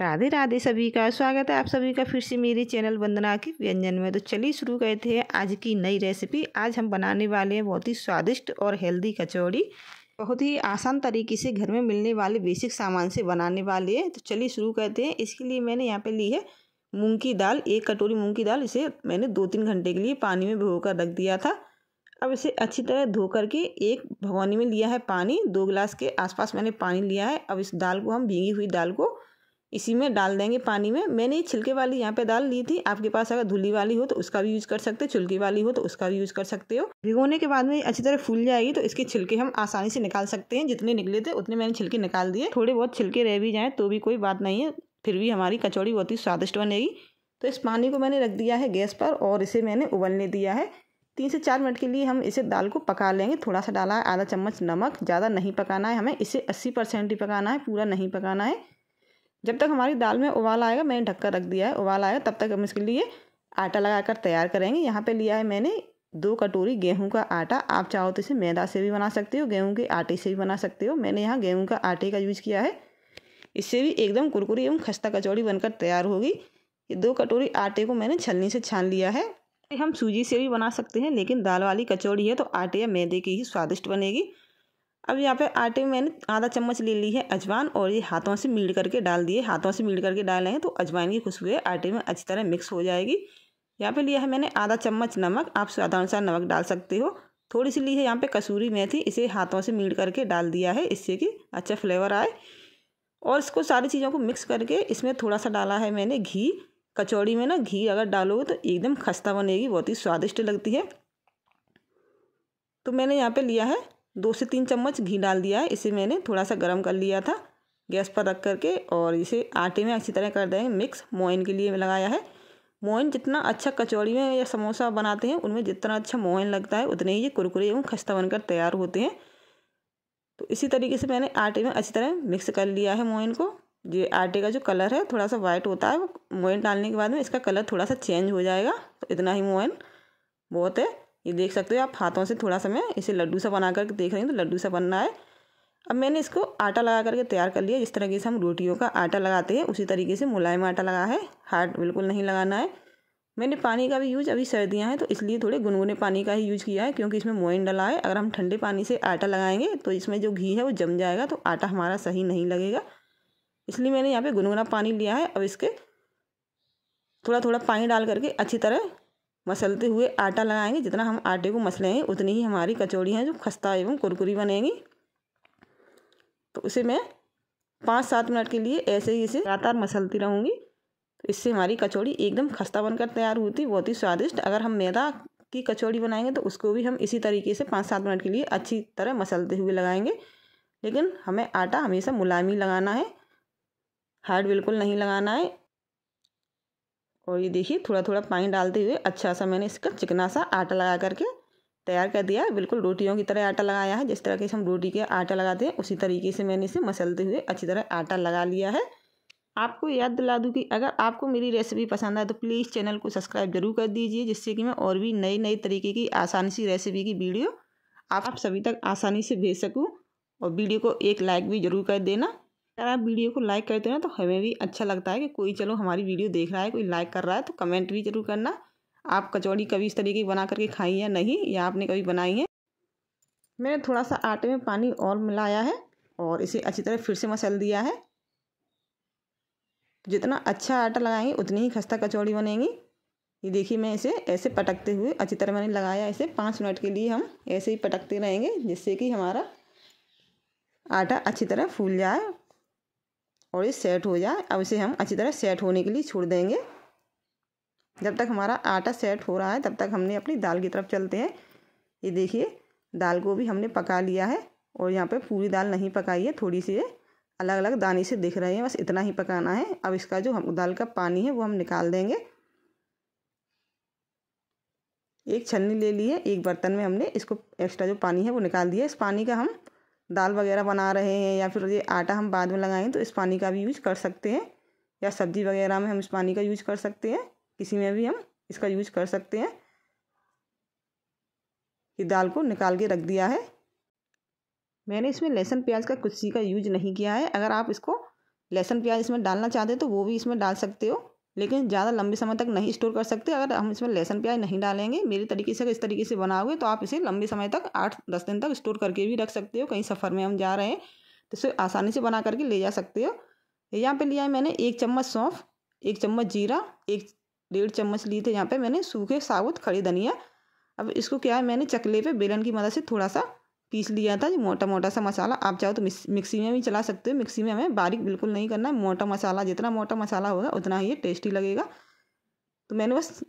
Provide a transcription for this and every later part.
राधे राधे सभी का स्वागत है आप सभी का फिर से मेरे चैनल वंदना के व्यंजन में तो चलिए शुरू करते हैं आज की नई रेसिपी आज हम बनाने वाले हैं बहुत ही स्वादिष्ट और हेल्दी कचौड़ी बहुत ही आसान तरीके से घर में मिलने वाले बेसिक सामान से बनाने वाले हैं तो चलिए शुरू करते हैं इसके लिए मैंने यहाँ पर ली है मूँग की दाल एक कटोरी मूँग की दाल इसे मैंने दो तीन घंटे के लिए पानी में भिगो कर रख दिया था अब इसे अच्छी तरह धो करके एक भगवानी में लिया है पानी दो गिलास के आसपास मैंने पानी लिया है अब इस दाल को हम भीगी हुई दाल को इसी में डाल देंगे पानी में मैंने ये छिलके वाली यहाँ पे डाल ली थी आपके पास अगर धुली वाली हो तो उसका भी यूज़ कर सकते हो छिलकी वाली हो तो उसका भी यूज़ कर सकते हो भिगोने के बाद में अच्छी तरह फूल जाएगी तो इसके छिलके हम आसानी से निकाल सकते हैं जितने निकले थे उतने मैंने छिलके निकाल दिए थोड़े बहुत छिलके रह भी जाएँ तो भी कोई बात नहीं है फिर भी हमारी कचौड़ी बहुत ही स्वादिष्ट बनेगी तो इस पानी को मैंने रख दिया है गैस पर और इसे मैंने उबलने दिया है तीन से चार मिनट के लिए हम इसे दाल को पका लेंगे थोड़ा सा डाला है आधा चम्मच नमक ज़्यादा नहीं पकाना है हमें इसे अस्सी परसेंट ही पकाना है पूरा नहीं पकाना है जब तक हमारी दाल में उबाल आएगा मैंने ढककर रख दिया है उबाल आएगा तब तक हम इसके लिए आटा लगा कर तैयार करेंगे यहाँ पे लिया है मैंने दो कटोरी गेहूं का आटा आप चाहो तो इसे मैदा से भी बना सकते हो गेहूं के आटे से भी बना सकते हो मैंने यहाँ गेहूं का आटे का यूज किया है इससे भी एकदम कुरकुरी एवं खस्ता कचौड़ी बनकर तैयार होगी ये दो कटोरी आटे को मैंने छलनी से छान लिया है हम सूजी से भी बना सकते हैं लेकिन दाल वाली कचौड़ी है तो आटे या मैदे की ही स्वादिष्ट बनेगी अब यहाँ पे आटे में मैंने आधा चम्मच ले ली है अजवान और ये हाथों से मीड़ करके डाल दिए हाथों से मीड़ करके डाले हैं तो अजवाइन की खुशबू आटे में अच्छी तरह मिक्स हो जाएगी यहाँ पे लिया है मैंने आधा चम्मच नमक आप स्वादानुसार नमक डाल सकते हो थोड़ी सी ली है यहाँ पे कसूरी मेथी इसे हाथों से मीड़ करके डाल दिया है इससे कि अच्छा फ्लेवर आए और इसको सारी चीज़ों को मिक्स करके इसमें थोड़ा सा डाला है मैंने घी कचौड़ी में ना घी अगर डालोगे तो एकदम खस्ता बनेगी बहुत ही स्वादिष्ट लगती है तो मैंने यहाँ पर लिया है दो से तीन चम्मच घी डाल दिया है इसे मैंने थोड़ा सा गर्म कर लिया था गैस पर रख करके और इसे आटे में अच्छी तरह कर देंगे मिक्स मोइन के लिए लगाया है मोइन जितना अच्छा कचौड़ी में या समोसा बनाते हैं उनमें जितना अच्छा मोइन लगता है उतने ही ये कुरकुरे एवं खस्ता बनकर तैयार होते हैं तो इसी तरीके से मैंने आटे में अच्छी तरह मिक्स कर लिया है मोइन को ये आटे का जो कलर है थोड़ा सा वाइट होता है वो मोइन डालने के बाद में इसका कलर थोड़ा सा चेंज हो जाएगा तो इतना ही मोइन बहुत है ये देख सकते हो आप हाथों से थोड़ा सा मैं इसे लड्डू सा बना करके देख रही हूँ तो लड्डू सा बनना है अब मैंने इसको आटा लगा करके तैयार कर लिया जिस तरीके से हम रोटियों का आटा लगाते हैं उसी तरीके से मुलायम आटा लगा है हार्ड बिल्कुल नहीं लगाना है मैंने पानी का भी यूज अभी सर्दियाँ हैं तो इसलिए थोड़े गुनगुने पानी का ही यूज किया है क्योंकि इसमें मोइन डला है अगर हम ठंडे पानी से आटा लगाएंगे तो इसमें जो घी है वो जम जाएगा तो आटा हमारा सही नहीं लगेगा इसलिए मैंने यहाँ पे गुनगुना पानी लिया है अब इसके थोड़ा थोड़ा पानी डाल करके अच्छी तरह मसलते हुए आटा लगाएंगे जितना हम आटे को मसलेंगे उतनी ही हमारी कचौड़ी हैं जो खस्ता एवं कुरकुरी बनेंगी तो उसे मैं पाँच सात मिनट के लिए ऐसे ही इसे लगातार मसलती रहूँगी तो इससे हमारी कचौड़ी एकदम खस्ता बनकर तैयार होती बहुत ही स्वादिष्ट अगर हम मैदा की कचौड़ी बनाएंगे तो उसको भी हम इसी तरीके से पाँच सात मिनट के लिए अच्छी तरह मसलते हुए लगाएंगे लेकिन हमें आटा हमेशा मुलायम ही लगाना है हार्ड बिल्कुल नहीं लगाना है और ये देखिए थोड़ा थोड़ा पानी डालते हुए अच्छा सा मैंने इसका चिकना सा आटा लगा करके तैयार कर दिया है बिल्कुल रोटियों की तरह आटा लगाया है जिस तरह से हम रोटी के आटा लगाते हैं उसी तरीके से मैंने इसे मसलते हुए अच्छी तरह आटा लगा लिया है आपको याद दिला दूँ कि अगर आपको मेरी रेसिपी पसंद आए तो प्लीज़ चैनल को सब्सक्राइब जरूर कर दीजिए जिससे कि मैं और भी नए नए तरीके की आसानी सी रेसिपी की वीडियो आप सभी तक आसानी से भेज सकूँ और वीडियो को एक लाइक भी ज़रूर कर देना अगर आप वीडियो को लाइक करते हो ना तो हमें भी अच्छा लगता है कि कोई चलो हमारी वीडियो देख रहा है कोई लाइक कर रहा है तो कमेंट भी जरूर करना आप कचौड़ी कभी इस तरीके की बना करके खाई या नहीं या आपने कभी बनाई है मैंने थोड़ा सा आटे में पानी और मिलाया है और इसे अच्छी तरह फिर से मसल दिया है जितना अच्छा आटा लगाएंगे उतनी ही खस्ता कचौड़ी बनेंगी ये देखिए मैं इसे ऐसे पटकते हुए अच्छी तरह मैंने लगाया इसे पाँच मिनट के लिए हम ऐसे ही पटकते रहेंगे जिससे कि हमारा आटा अच्छी तरह फूल जाए और ये सेट हो जाए अब इसे हम अच्छी तरह सेट होने के लिए छोड़ देंगे जब तक हमारा आटा सेट हो रहा है तब तक हमने अपनी दाल की तरफ चलते हैं ये देखिए दाल को भी हमने पका लिया है और यहाँ पे पूरी दाल नहीं पकाई है थोड़ी सी अलग अलग दाने से दिख रहे हैं बस इतना ही पकाना है अब इसका जो हम दाल का पानी है वो हम निकाल देंगे एक छलनी ले ली है एक बर्तन में हमने इसको एक्स्ट्रा जो पानी है वो निकाल दिया इस पानी का हम दाल वगैरह बना रहे हैं या फिर ये आटा हम बाद में लगाएं तो इस पानी का भी यूज कर सकते हैं या सब्जी वगैरह में हम इस पानी का यूज कर सकते हैं किसी में भी हम इसका यूज कर सकते हैं ये दाल को निकाल के रख दिया है मैंने इसमें लहसुन प्याज का कुछ का यूज नहीं किया है अगर आप इसको लहसुन प्याज इसमें डालना चाहते हो तो वो भी इसमें डाल सकते हो लेकिन ज़्यादा लंबे समय तक नहीं स्टोर कर सकते अगर हम इसमें लहसन प्याज नहीं डालेंगे मेरे तरीके से अगर इस तरीके से बनाओगे तो आप इसे लंबे समय तक आठ दस दिन तक स्टोर करके भी रख सकते हो कहीं सफ़र में हम जा रहे हैं तो इसे आसानी से बना करके ले जा सकते हो यहाँ पे लिया है मैंने एक चम्मच सौंफ एक चम्मच जीरा एक डेढ़ चम्मच लिए थे यहाँ पर मैंने सूखे साबुत खड़े धनिया अब इसको क्या है मैंने चकले पर बेलन की मदद से थोड़ा सा पीस लिया था जो मोटा मोटा सा मसाला आप चाहो तो मिक्सी में भी चला सकते हो मिक्सी में हमें बारीक बिल्कुल नहीं करना है मोटा मसाला जितना मोटा मसाला होगा उतना ही ये टेस्टी लगेगा तो मैंने बस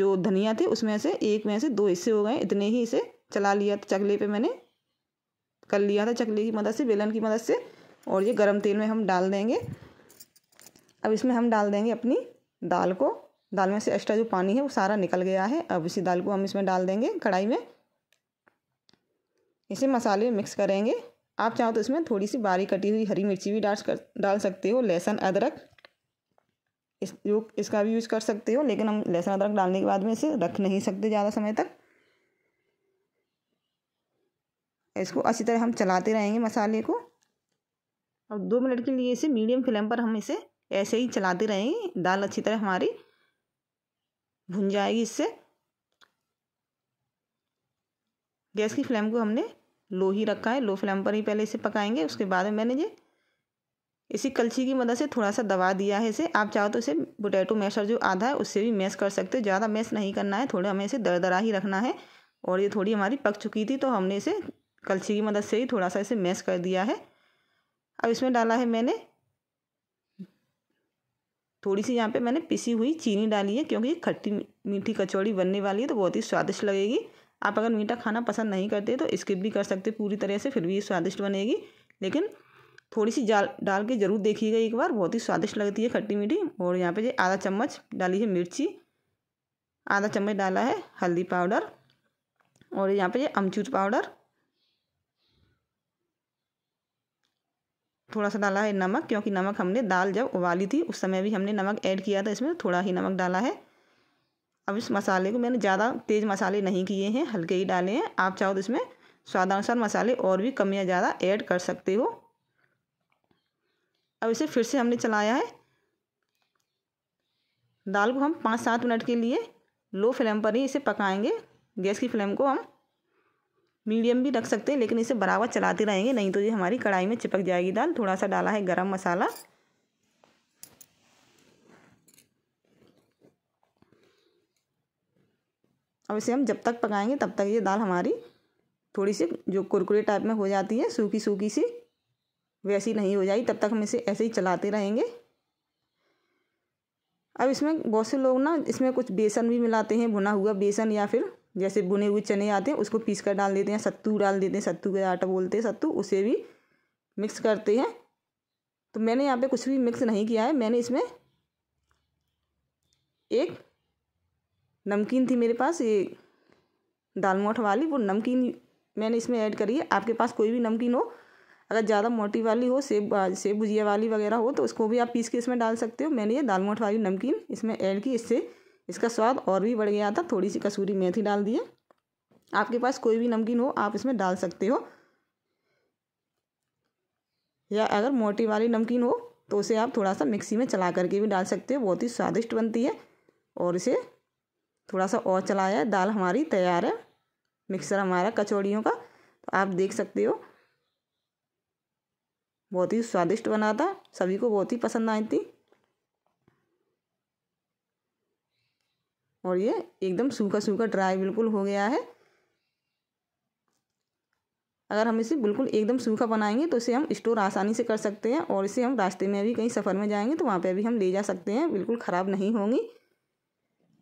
जो धनिया थे उसमें से एक में से दो हिस्से हो गए इतने ही इसे चला लिया था चकले पे मैंने कर लिया था चकले की मदद से बेलन की मदद से और ये गरम तेल में हम डाल देंगे अब इसमें हम डाल देंगे अपनी दाल को दाल में से एक्स्ट्रा जो पानी है वो सारा निकल गया है अब इसी दाल को हम इसमें डाल देंगे कढ़ाई में इसे मसाले मिक्स करेंगे आप चाहो तो इसमें थोड़ी सी बारीक कटी हुई हरी मिर्ची भी डाल कर डाल सकते हो लहसुन अदरक इस जो इसका भी यूज़ कर सकते हो लेकिन हम लहसुन अदरक डालने के बाद में इसे रख नहीं सकते ज़्यादा समय तक इसको अच्छी तरह हम चलाते रहेंगे मसाले को और दो मिनट के लिए इसे मीडियम फ्लेम पर हम इसे ऐसे ही चलाते रहेंगे दाल अच्छी तरह हमारी भुन जाएगी इससे गैस की फ्लेम को हमने लो ही रखा है लो फ्लेम पर ही पहले इसे पकाएंगे उसके बाद मैंने ये इसी कलछी की मदद से थोड़ा सा दबा दिया है इसे आप चाहो तो इसे पोटैटो मैशर जो आधा है उससे भी मैश कर सकते हो ज़्यादा मैश नहीं करना है थोड़ा हमें इसे दरदरा ही रखना है और ये थोड़ी हमारी पक चुकी थी तो हमने इसे कलछी की मदद से ही थोड़ा सा इसे मैश कर दिया है अब इसमें डाला है मैंने थोड़ी सी यहाँ पे मैंने पिसी हुई चीनी डाली है क्योंकि खट्टी मीठी कचौड़ी बनने वाली है तो बहुत ही स्वादिष्ट लगेगी आप अगर मीठा खाना पसंद नहीं करते तो स्किप भी कर सकते पूरी तरह से फिर भी स्वादिष्ट बनेगी लेकिन थोड़ी सी जाल डाल के ज़रूर देखिएगा एक बार बहुत ही स्वादिष्ट लगती है खट्टी मीठी और यहाँ पे आधा चम्मच डाली है मिर्ची आधा चम्मच डाला है हल्दी पाउडर और यहाँ पे अमचूर पाउडर थोड़ा सा डाला है नमक क्योंकि नमक हमने दाल जब उबाली थी उस समय भी हमने नमक ऐड किया था इसमें थोड़ा ही नमक डाला है अब इस मसाले को मैंने ज़्यादा तेज़ मसाले नहीं किए हैं हल्के ही डाले हैं आप चाहो तो इसमें स्वादानुसार मसाले और भी कम या ज़्यादा ऐड कर सकते हो अब इसे फिर से हमने चलाया है दाल को हम पाँच सात मिनट के लिए लो फ्लेम पर ही इसे पकाएंगे गैस की फ्लेम को हम मीडियम भी रख सकते हैं लेकिन इसे बराबर चलाते रहेंगे नहीं तो ये हमारी कढ़ाई में चिपक जाएगी दाल थोड़ा सा डाला है गरम मसाला अब इसे हम जब तक पकाएंगे तब तक ये दाल हमारी थोड़ी सी जो कुरकुरे टाइप में हो जाती है सूखी सूखी सी वैसी नहीं हो जाएगी तब तक हम इसे ऐसे ही चलाते रहेंगे अब इसमें बहुत से लोग ना इसमें कुछ बेसन भी मिलाते हैं भुना हुआ बेसन या फिर जैसे बुने हुए चने आते हैं उसको पीस कर डाल देते हैं सत्तू डाल देते हैं सत्तू का आटा बोलते हैं सत्तू उसे भी मिक्स करते हैं तो मैंने यहाँ पे कुछ भी मिक्स नहीं किया है मैंने इसमें एक नमकीन थी मेरे पास ये दाल मोठ वाली वो नमकीन मैंने इसमें ऐड करी है आपके पास कोई भी नमकीन हो अगर ज़्यादा मोटी वाली हो सेब सेब भुजिया वाली वगैरह हो तो उसको भी आप पीस के इसमें डाल सकते हो मैंने ये दाल मोठ वाली नमकीन इसमें ऐड की इससे इसका स्वाद और भी बढ़ गया था थोड़ी सी कसूरी मेथी डाल दी है आपके पास कोई भी नमकीन हो आप इसमें डाल सकते हो या अगर मोटी वाली नमकीन हो तो उसे आप थोड़ा सा मिक्सी में चला करके भी डाल सकते हो बहुत ही स्वादिष्ट बनती है और इसे थोड़ा सा और चलाया है दाल हमारी तैयार है मिक्सर हमारा कचौड़ियों का तो आप देख सकते हो बहुत ही स्वादिष्ट बना था सभी को बहुत ही पसंद आई थी और ये एकदम सूखा सूखा ड्राई बिल्कुल हो गया है अगर हम इसे बिल्कुल एकदम सूखा बनाएंगे तो इसे हम स्टोर आसानी से कर सकते हैं और इसे हम रास्ते में भी कहीं सफ़र में जाएंगे तो वहाँ पे भी हम ले जा सकते हैं बिल्कुल ख़राब नहीं होंगी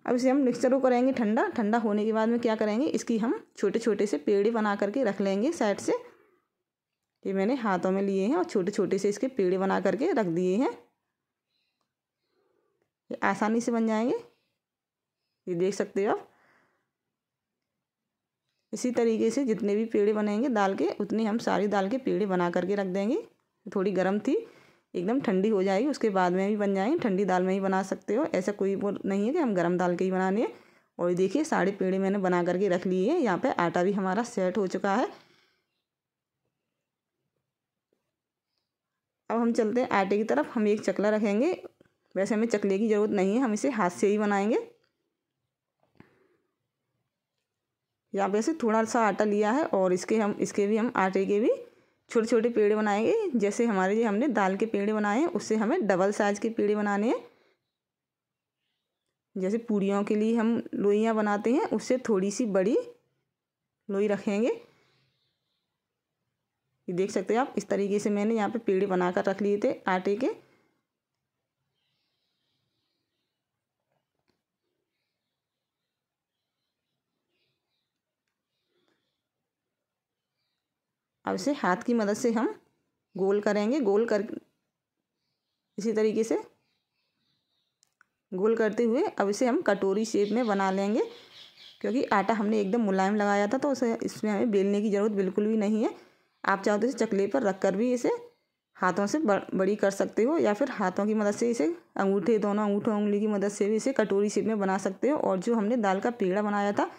अब इसे हम मिक्सचर को करेंगे ठंडा ठंडा होने के बाद में क्या करेंगे इसकी हम छोटे छोटे से पेड़े बना करके रख लेंगे साइड से ये मैंने हाथों में लिए हैं और छोटे छोटे से इसके पेड़े बना करके रख दिए हैं ये आसानी से बन जाएंगे ये देख सकते हो आप इसी तरीके से जितने भी पेड़े बनेंगे दाल के उतने हम सारी दाल के पेड़े बना करके रख देंगे थोड़ी गर्म थी एकदम ठंडी हो जाएगी उसके बाद में भी बन जाएंगे ठंडी दाल में ही बना सकते हो ऐसा कोई वो नहीं है कि हम गर्म दाल के ही बनाने हैं और देखिए सारे पेड़े मैंने बना करके रख लिए है यहाँ पे आटा भी हमारा सेट हो चुका है अब हम चलते हैं आटे की तरफ हम एक चकला रखेंगे वैसे हमें चकले की ज़रूरत नहीं है हम इसे हाथ से ही बनाएंगे यहाँ पे से थोड़ा सा आटा लिया है और इसके हम इसके भी हम आटे के भी छोटे छोटे पेड़ बनाएंगे जैसे हमारे ये हमने दाल के पेड़ बनाए हैं उससे हमें डबल साइज के पेड़ बनाने हैं जैसे पूड़ियों के लिए हम लोइयाँ बनाते हैं उससे थोड़ी सी बड़ी लोई रखेंगे ये देख सकते हैं आप इस तरीके से मैंने यहाँ पे पेड़ बनाकर रख लिए थे आटे के अब इसे हाथ की मदद से हम गोल करेंगे गोल कर इसी तरीके से गोल करते हुए अब इसे हम कटोरी शेप में बना लेंगे क्योंकि आटा हमने एकदम मुलायम लगाया था तो उसे इसमें हमें बेलने की ज़रूरत बिल्कुल भी नहीं है आप चाहो तो इसे चकले पर रख कर भी इसे हाथों से बड़ी कर सकते हो या फिर हाथों की मदद से इसे अंगूठे दोनों अंगूठों उंगली की मदद से भी इसे कटोरी शेप में बना सकते हो और जो हमने दाल का पेड़ा बनाया था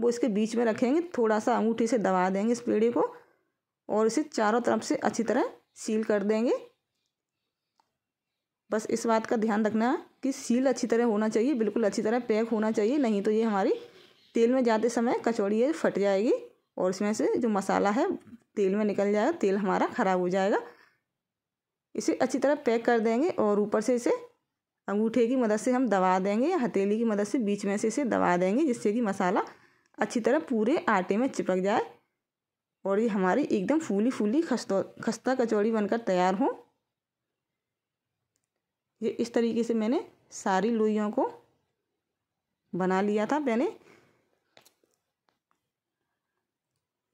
वो इसके बीच में रखेंगे थोड़ा सा अंगूठे से दबा देंगे इस पेड़े को और इसे चारों तरफ से अच्छी तरह सील कर देंगे बस इस बात का ध्यान रखना कि सील अच्छी तरह होना चाहिए बिल्कुल अच्छी तरह पैक होना चाहिए नहीं तो ये हमारी तेल में जाते समय कचौड़ी है फट जाएगी और इसमें से जो मसाला है तेल में निकल जाएगा तेल हमारा ख़राब हो जाएगा इसे अच्छी तरह पैक कर देंगे और ऊपर से इसे अंगूठे की मदद से हम दबा देंगे या हथेली की मदद से बीच में से इसे दबा देंगे जिससे कि मसाला अच्छी तरह पूरे आटे में चिपक जाए और ये हमारी एकदम फूली फूली खस्ता खस्ता कचौड़ी बनकर तैयार हो ये इस तरीके से मैंने सारी लोइयों को बना लिया था मैंने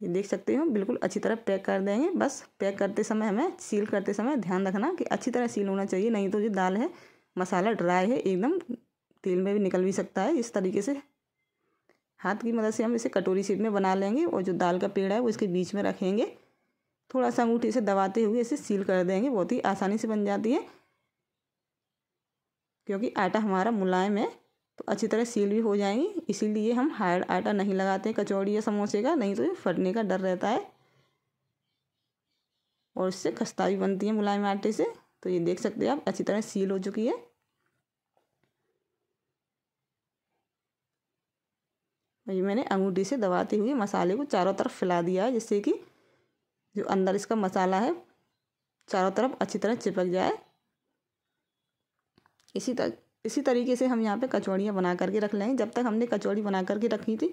ये देख सकते हो बिल्कुल अच्छी तरह पैक कर देंगे बस पैक करते समय हमें सील करते समय ध्यान रखना कि अच्छी तरह सील होना चाहिए नहीं तो जो दाल है मसाला ड्राई है एकदम तेल में भी निकल भी सकता है इस तरीके से हाथ की मदद से हम इसे कटोरी शेप में बना लेंगे और जो दाल का पेड़ है वो इसके बीच में रखेंगे थोड़ा सा अंगूठी से दबाते हुए इसे सील कर देंगे बहुत ही आसानी से बन जाती है क्योंकि आटा हमारा मुलायम है तो अच्छी तरह सील भी हो जाएंगी इसीलिए हम हार्ड आटा नहीं लगाते कचौड़ी या समोसे का नहीं तो फटने का डर रहता है और इससे खस्ता भी बनती है मुलायम आटे से तो ये देख सकते हैं आप अच्छी तरह सील हो चुकी है ये मैंने अंगूठी से दबाते हुए मसाले को चारों तरफ फैला दिया है जिससे कि जो अंदर इसका मसाला है चारों तरफ अच्छी तरह चिपक जाए इसी तरह इसी तरीके से हम यहाँ पे कचौड़ियाँ बना करके रख लें जब तक हमने कचौड़ी बना करके रखी थी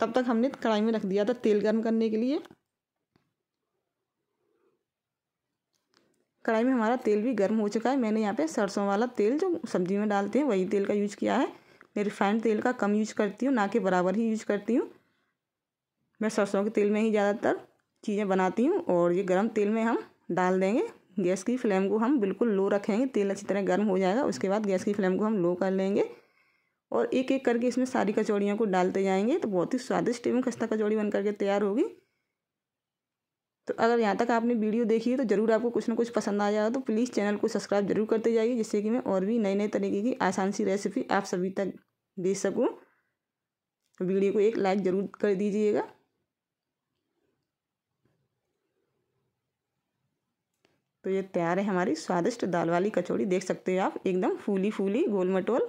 तब तक हमने कढ़ाई में रख दिया था तेल गर्म करने के लिए कढ़ाई में हमारा तेल भी गर्म हो चुका है मैंने यहाँ पे सरसों वाला तेल जो सब्जी में डालते हैं वही तेल का यूज किया है मैं रिफाइंड तेल का कम यूज करती हूँ ना के बराबर ही यूज करती हूँ मैं सरसों के तेल में ही ज़्यादातर चीज़ें बनाती हूँ और ये गर्म तेल में हम डाल देंगे गैस की फ्लेम को हम बिल्कुल लो रखेंगे तेल अच्छी तरह गर्म हो जाएगा उसके बाद गैस की फ्लेम को हम लो कर लेंगे और एक एक करके इसमें सारी कचौड़ियों को डालते जाएंगे तो बहुत ही स्वादिष्ट एवं खस्ता कचौड़ी बन करके तैयार होगी तो अगर यहाँ तक आपने वीडियो देखी है तो ज़रूर आपको कुछ ना कुछ पसंद आ जाएगा तो प्लीज़ चैनल को सब्सक्राइब जरूर करते जाइए जिससे कि मैं और भी नई नई तरीके की आसान सी रेसिपी आप सभी तक दे सकूं वीडियो को एक लाइक ज़रूर कर दीजिएगा तो ये तैयार है हमारी स्वादिष्ट दाल वाली कचौड़ी देख सकते हैं आप एकदम फूली फूली गोल मटोल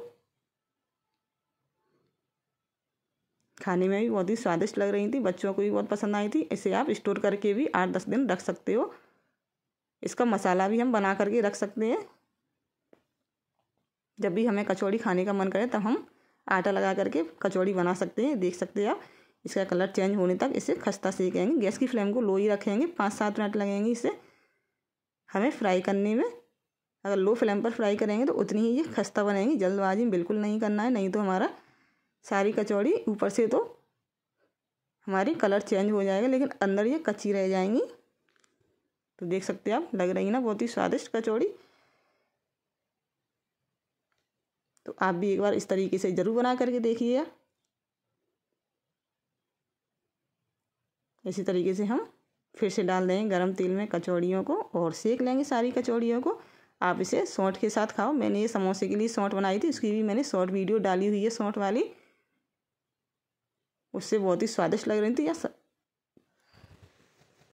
खाने में भी बहुत ही स्वादिष्ट लग रही थी बच्चों को भी बहुत पसंद आई थी इसे आप स्टोर करके भी आठ दस दिन रख सकते हो इसका मसाला भी हम बना करके रख सकते हैं जब भी हमें कचौड़ी खाने का मन करे तब हम आटा लगा करके कचौड़ी बना सकते हैं देख सकते हैं आप इसका कलर चेंज होने तक इसे खस्ता सेकेंगे गैस की फ्लेम को लो ही रखेंगे पाँच सात मिनट लगेंगे इसे हमें फ्राई करने में अगर लो फ्लेम पर फ्राई करेंगे तो उतनी ही ये खस्ता बनेगी जल्दबाजी में बिल्कुल नहीं करना है नहीं तो हमारा सारी कचौड़ी ऊपर से तो हमारी कलर चेंज हो जाएगा लेकिन अंदर ये कच्ची रह जाएंगी तो देख सकते हैं आप लग रही है ना बहुत ही स्वादिष्ट कचौड़ी आप भी एक बार इस तरीके से ज़रूर बना करके देखिएगा इसी तरीके से हम फिर से डाल देंगे गरम तेल में कचौड़ियों को और सेक लेंगे सारी कचौड़ियों को आप इसे सौंठ के साथ खाओ मैंने ये समोसे के लिए सौंठ बनाई थी उसकी भी मैंने सौंठ वीडियो डाली हुई है सौंठ वाली उससे बहुत ही स्वादिष्ट लग रही थी या